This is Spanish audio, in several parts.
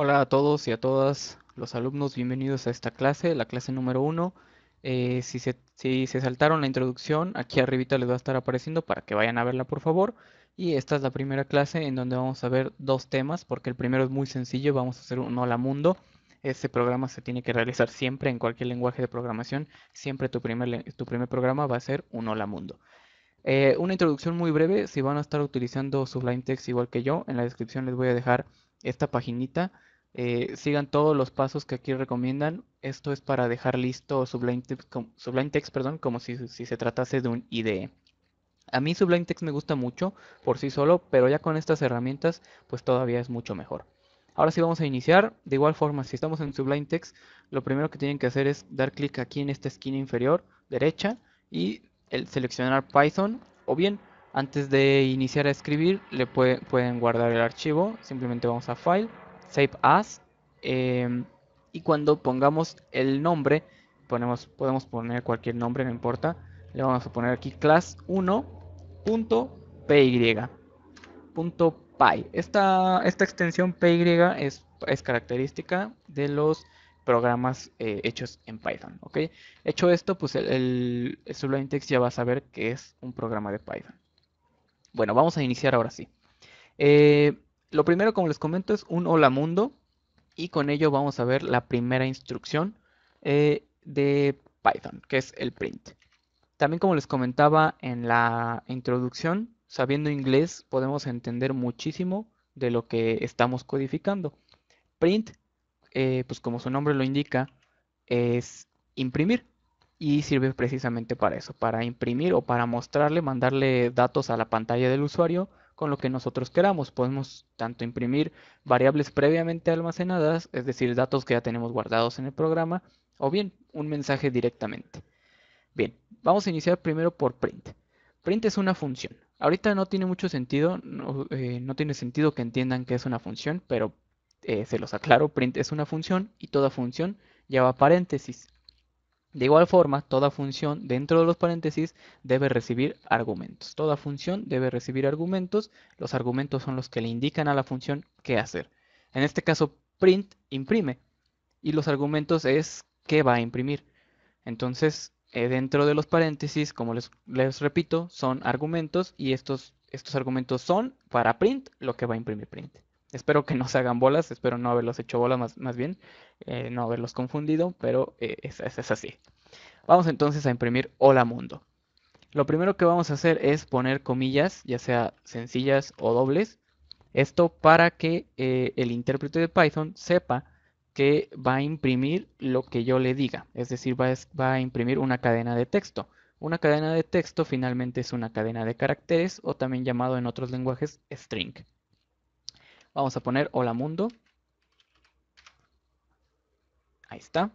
Hola a todos y a todas los alumnos, bienvenidos a esta clase, la clase número uno. Eh, si, se, saltaron la introducción, aquí arribita les va a estar apareciendo para que vayan a verla por favor. Y esta es la primera clase en donde vamos a ver dos temas, porque el primero es muy sencillo, vamos a hacer un hola mundo. Este programa se tiene que realizar siempre en cualquier lenguaje de programación. Siempre tu primer, tu primer programa va a ser un hola mundo. Eh, una introducción muy breve, si van a estar utilizando Sublime Text igual que yo, en la descripción les voy a dejar esta paginita eh, sigan todos los pasos que aquí recomiendan. Esto es para dejar listo Sublime Text, perdón, como si, se tratase de un IDE. A mí Sublime Text me gusta mucho por sí solo, pero ya con estas herramientas pues todavía es mucho mejor. Ahora sí vamos a iniciar. De igual forma, si estamos en Sublime Text, lo primero que tienen que hacer es dar clic aquí en esta esquina inferior derecha y seleccionar Python o bien antes de iniciar a escribir le pueden guardar el archivo. Simplemente vamos a File save as em, y cuando pongamos el nombre ponemos, podemos poner cualquier nombre no importa le vamos a poner aquí class 1.py .py esta, esta extensión py es, es característica de los programas eh, hechos en Python. Hecho esto, pues el, el, Text ya va a saber que es un programa de Python. Bueno, vamos a iniciar ahora sí. Eh, lo primero, como les comento, es un hola mundo y con ello vamos a ver la primera instrucción eh, de Python, que es el print. También como les comentaba en la introducción, sabiendo inglés podemos entender muchísimo de lo que estamos codificando. Print, eh, pues como su nombre lo indica, es imprimir y sirve precisamente para eso, para imprimir o para mostrarle, mandarle datos a la pantalla del usuario con lo que nosotros queramos. Podemos tanto imprimir variables previamente almacenadas, es decir, datos que ya tenemos guardados en el programa, o bien un mensaje directamente. Bien, vamos a iniciar primero por print. Print es una función. Ahorita no tiene mucho sentido, no, eh, tiene sentido que entiendan que es una función, pero eh, se los aclaro, print es una función y toda función lleva paréntesis. De igual forma, toda función dentro de los paréntesis debe recibir argumentos. Toda función debe recibir argumentos. Los argumentos son los que le indican a la función qué hacer. En este caso, print imprime. Y los argumentos es qué va a imprimir. Entonces, eh, dentro de los paréntesis, como les, les repito, son argumentos y estos, estos argumentos son para print lo que va a imprimir print. Espero que no se hagan bolas, espero no haberlos hecho bolas más, bien, eh, no haberlos confundido, pero eh, es, así. Vamos entonces a imprimir hola mundo. Lo primero que vamos a hacer es poner comillas, ya sea sencillas o dobles. Esto para que eh, el intérprete de Python sepa que va a imprimir lo que yo le diga. Es decir, va a imprimir una cadena de texto. Una cadena de texto finalmente es una cadena de caracteres o también llamado en otros lenguajes string. Vamos a poner hola mundo. Ahí está.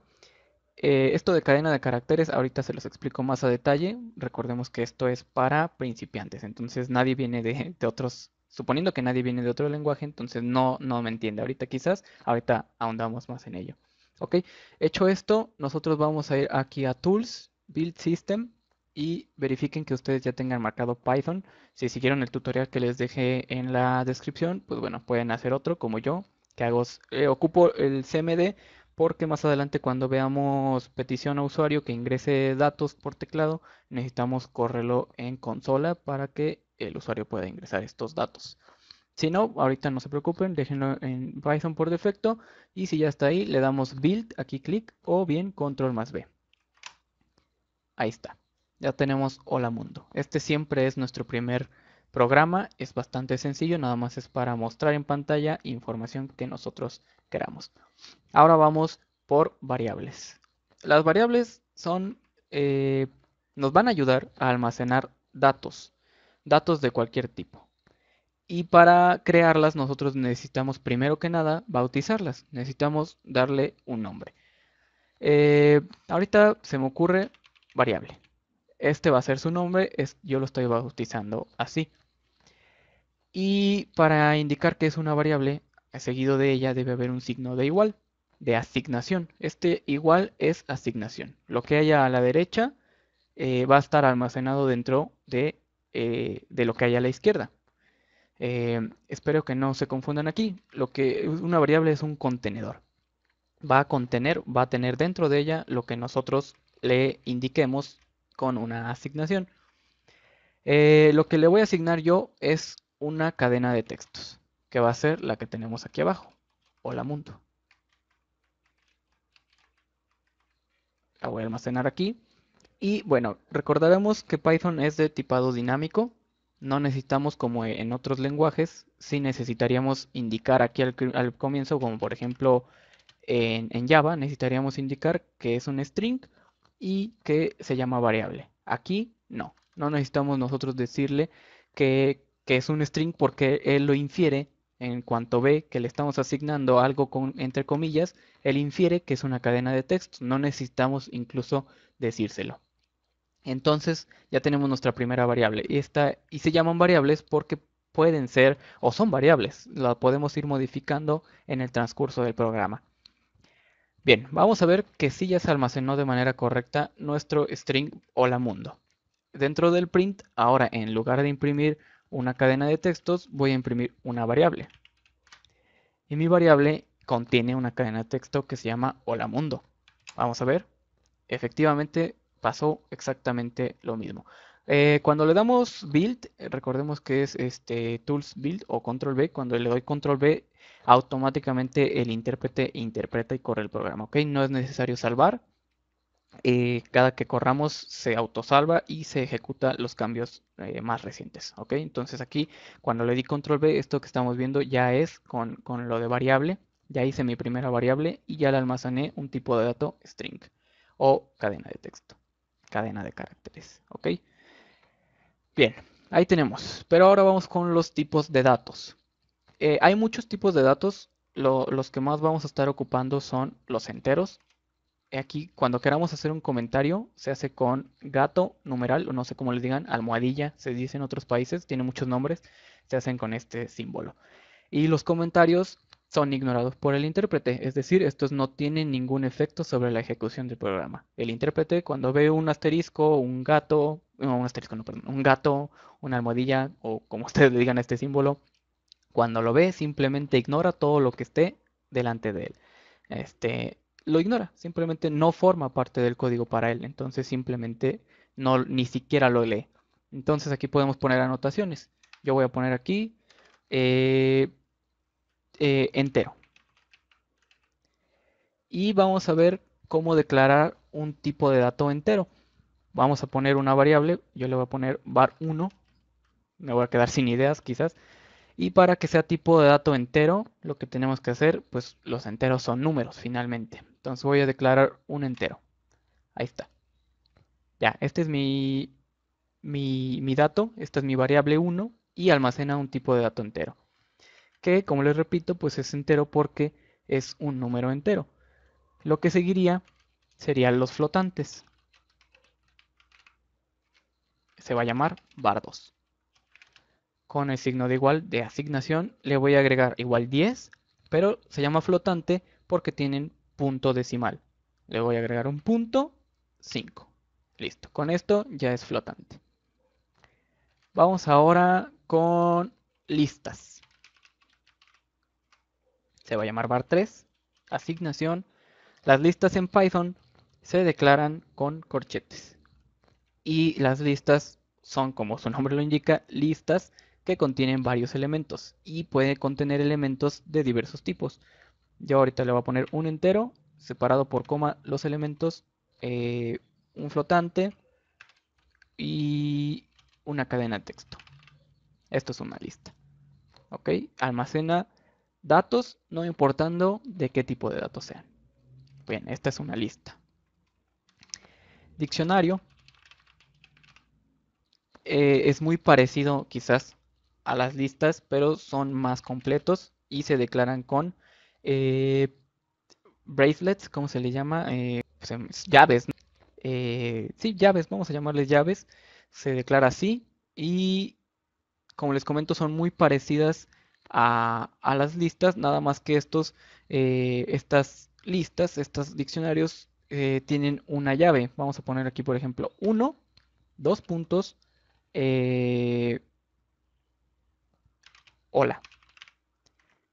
Eh, esto de cadena de caracteres, ahorita se los explico más a detalle. Recordemos que esto es para principiantes, entonces nadie viene de, otros, suponiendo que nadie viene de otro lenguaje, entonces no, no me entiende. Ahorita quizás, ahorita ahondamos más en ello. Ok, hecho esto, nosotros vamos a ir aquí a Tools, Build System, y verifiquen que ustedes ya tengan marcado Python. Si siguieron el tutorial que les dejé en la descripción, pues bueno, pueden hacer otro como yo, que hago, eh, ocupo el CMD porque más adelante cuando veamos petición a usuario que ingrese datos por teclado, necesitamos correrlo en consola para que el usuario pueda ingresar estos datos. Si no, ahorita no se preocupen, déjenlo en Python por defecto y si ya está ahí, le damos build, aquí clic o bien control más B. Ahí está ya tenemos Hola Mundo. Este siempre es nuestro primer programa, es bastante sencillo, nada más es para mostrar en pantalla información que nosotros queramos. Ahora vamos por variables. Las variables son, eh, nos van a ayudar a almacenar datos, datos de cualquier tipo. Y para crearlas nosotros necesitamos primero que nada bautizarlas, necesitamos darle un nombre. Eh, ahorita se me ocurre variable este va a ser su nombre, es, yo lo estoy bautizando así. Y para indicar que es una variable, seguido de ella debe haber un signo de igual, de asignación. Este igual es asignación. Lo que haya a la derecha eh, va a estar almacenado dentro de, eh, lo que haya a la izquierda. Eh, espero que no se confundan aquí. Lo que una variable es un contenedor. Va a contener, va a tener dentro de ella lo que nosotros le indiquemos con una asignación. Eh, lo que le voy a asignar yo es una cadena de textos, que va a ser la que tenemos aquí abajo. Hola mundo. La voy a almacenar aquí. Y bueno, recordaremos que Python es de tipado dinámico. No necesitamos, como en otros lenguajes, sí necesitaríamos indicar aquí al, comienzo, como por ejemplo en Java, necesitaríamos indicar que es un string y que se llama variable. Aquí no, no necesitamos nosotros decirle que, es un string porque él lo infiere en cuanto ve que le estamos asignando algo con, entre comillas, él infiere que es una cadena de texto. No necesitamos incluso decírselo. Entonces ya tenemos nuestra primera variable. Y, esta, y se llaman variables porque pueden ser o son variables. La podemos ir modificando en el transcurso del programa. Bien, vamos a ver que sí ya se almacenó de manera correcta nuestro string hola mundo. Dentro del print, ahora en lugar de imprimir una cadena de textos, voy a imprimir una variable. Y mi variable contiene una cadena de texto que se llama hola mundo. Vamos a ver. Efectivamente pasó exactamente lo mismo. Eh, cuando le damos build, recordemos que es este tools build o control B, cuando le doy control B automáticamente el intérprete interpreta y corre el programa. ¿ok? No es necesario salvar. Eh, cada que corramos se autosalva y se ejecuta los cambios eh, más recientes. ¿ok? Entonces aquí cuando le di control B, esto que estamos viendo ya es con, con lo de variable. Ya hice mi primera variable y ya le almacené un tipo de dato string o cadena de texto, cadena de caracteres. ¿ok? Bien, ahí tenemos. Pero ahora vamos con los tipos de datos. Eh, hay muchos tipos de datos. los que más vamos a estar ocupando son los enteros. Aquí, cuando queramos hacer un comentario, se hace con gato, numeral, o no sé cómo les digan, almohadilla, se dice en otros países, tiene muchos nombres, se hacen con este símbolo. Y los comentarios son ignorados por el intérprete, es decir, estos no tienen ningún efecto sobre la ejecución del programa. El intérprete, cuando ve un asterisco, un gato, un asterisco, no, perdón, un gato, una almohadilla, o como ustedes le digan a este símbolo, cuando lo ve, simplemente ignora todo lo que esté delante de él. Este, lo ignora, simplemente no forma parte del código para él, entonces simplemente no ni siquiera lo lee. Entonces aquí podemos poner anotaciones. Yo voy a poner aquí eh, eh, entero. Y vamos a ver cómo declarar un tipo de dato entero. Vamos a poner una variable, yo le voy a poner var1, me voy a quedar sin ideas quizás, y para que sea tipo de dato entero, lo que tenemos que hacer, pues los enteros son números finalmente. Entonces voy a declarar un entero. Ahí está. Ya, este es mi, mi, dato, esta es mi variable 1 y almacena un tipo de dato entero. Que, como les repito, pues es entero porque es un número entero. Lo que seguiría serían los flotantes. Se va a llamar var 2 con el signo de igual de asignación le voy a agregar igual 10, pero se llama flotante porque tienen punto decimal. Le voy a agregar un punto 5. Listo, con esto ya es flotante. Vamos ahora con listas. Se va a llamar bar 3, asignación. Las listas en Python se declaran con corchetes. Y las listas son, como su nombre lo indica, listas que contienen varios elementos y puede contener elementos de diversos tipos. Yo ahorita le voy a poner un entero, separado por coma los elementos, eh, un flotante y una cadena de texto. Esto es una lista. ¿Ok? Almacena datos, no importando de qué tipo de datos sean. Bien, esta es una lista. Diccionario. Eh, es muy parecido quizás a las listas, pero son más completos y se declaran con eh, bracelets, como se le llama? Eh, pues, em, llaves. Eh, sí, llaves, vamos a llamarles llaves. Se declara así y, como les comento, son muy parecidas a, las listas, nada más que estos, estas listas, estos diccionarios tienen una llave. Vamos a poner aquí, por ejemplo, 1, dos puntos, hola.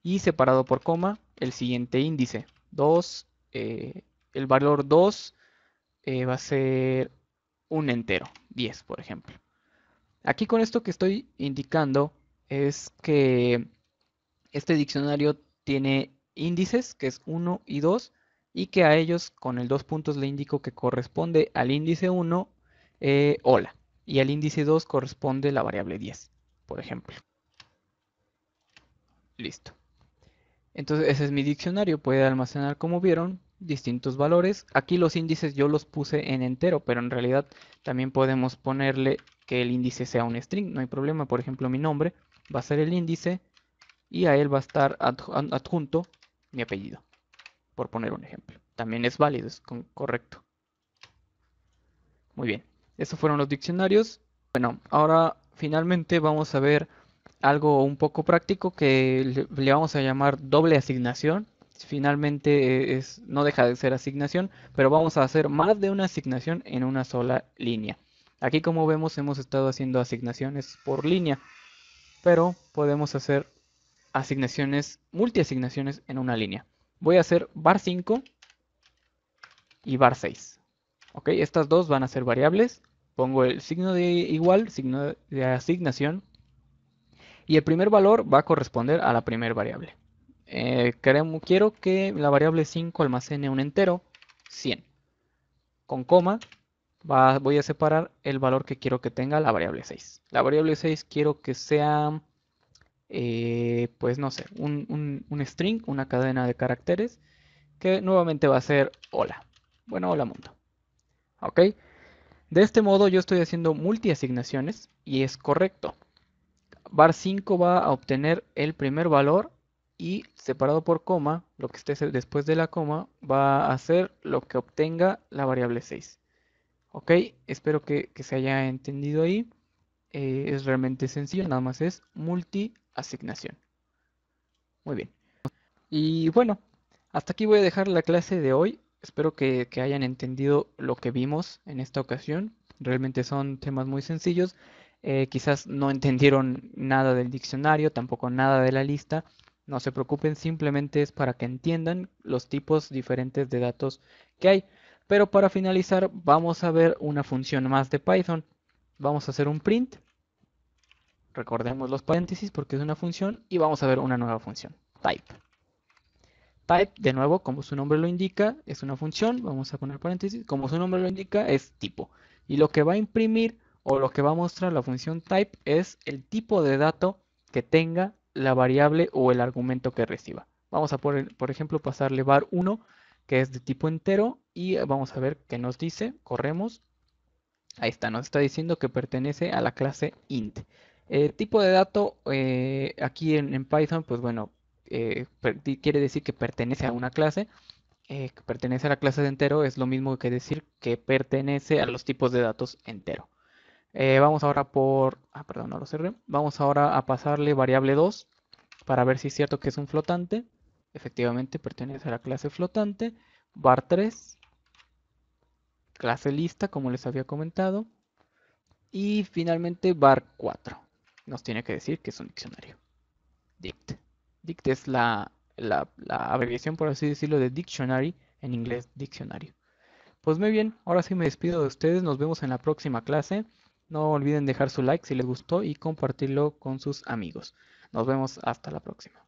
Y separado por coma, el siguiente índice, 2, eh, el valor 2 eh, va a ser un entero, 10 por ejemplo. Aquí con esto que estoy indicando es que este diccionario tiene índices, que es 1 y 2, y que a ellos con el dos puntos le indico que corresponde al índice 1, eh, hola, y al índice 2 corresponde la variable 10, por ejemplo. Listo. Entonces ese es mi diccionario, puede almacenar como vieron distintos valores. Aquí los índices yo los puse en entero, pero en realidad también podemos ponerle que el índice sea un string, no hay problema. Por ejemplo, mi nombre va a ser el índice y a él va a estar adjunto mi apellido, por poner un ejemplo. También es válido, es correcto. Muy bien, esos fueron los diccionarios. Bueno, ahora finalmente vamos a ver algo un poco práctico que le vamos a llamar doble asignación. Finalmente es, no deja de ser asignación, pero vamos a hacer más de una asignación en una sola línea. Aquí como vemos hemos estado haciendo asignaciones por línea, pero podemos hacer asignaciones, multiasignaciones en una línea. Voy a hacer bar 5 y bar 6. Ok, estas dos van a ser variables. Pongo el signo de igual, signo de asignación, y el primer valor va a corresponder a la primera variable. Eh, quiero que la variable 5 almacene un entero, 100. Con coma voy a separar el valor que quiero que tenga la variable 6. La variable 6 quiero que sea, eh, pues no sé, un, un string, una cadena de caracteres, que nuevamente va a ser hola. Bueno, hola mundo. ¿Ok? De este modo yo estoy haciendo multiasignaciones y es correcto bar 5 va a obtener el primer valor y separado por coma, lo que esté después de la coma, va a ser lo que obtenga la variable 6. Ok, espero que, se haya entendido ahí. Eh, es realmente sencillo, nada más es multi-asignación. Muy bien. Y bueno, hasta aquí voy a dejar la clase de hoy. Espero que hayan entendido lo que vimos en esta ocasión. Realmente son temas muy sencillos eh, quizás no entendieron nada del diccionario, tampoco nada de la lista. No se preocupen, simplemente es para que entiendan los tipos diferentes de datos que hay. Pero para finalizar, vamos a ver una función más de Python. Vamos a hacer un print. Recordemos los paréntesis porque es una función y vamos a ver una nueva función, type. Type, de nuevo, como su nombre lo indica, es una función, vamos a poner paréntesis, como su nombre lo indica, es tipo. Y lo que va a imprimir o lo que va a mostrar la función type es el tipo de dato que tenga la variable o el argumento que reciba. Vamos a, por, por ejemplo, pasarle var 1, que es de tipo entero, y vamos a ver qué nos dice. Corremos. Ahí está, nos está diciendo que pertenece a la clase int. El eh, tipo de dato, eh, aquí en, Python, pues bueno, eh, quiere decir que pertenece a una clase. que pertenece a la clase de entero es lo mismo que decir que pertenece a los tipos de datos entero. Eh, vamos ahora por... Ah, perdón, lo cerré. Vamos ahora a pasarle variable 2 para ver si es cierto que es un flotante. Efectivamente, pertenece a la clase flotante. Bar 3. Clase lista, como les había comentado. Y finalmente bar 4. Nos tiene que decir que es un diccionario. Dict. Dict es la, la abreviación, por así decirlo, de dictionary. En inglés, diccionario. Pues muy bien, ahora sí me despido de ustedes. Nos vemos en la próxima clase. No olviden dejar su like si les gustó y compartirlo con sus amigos. Nos vemos hasta la próxima.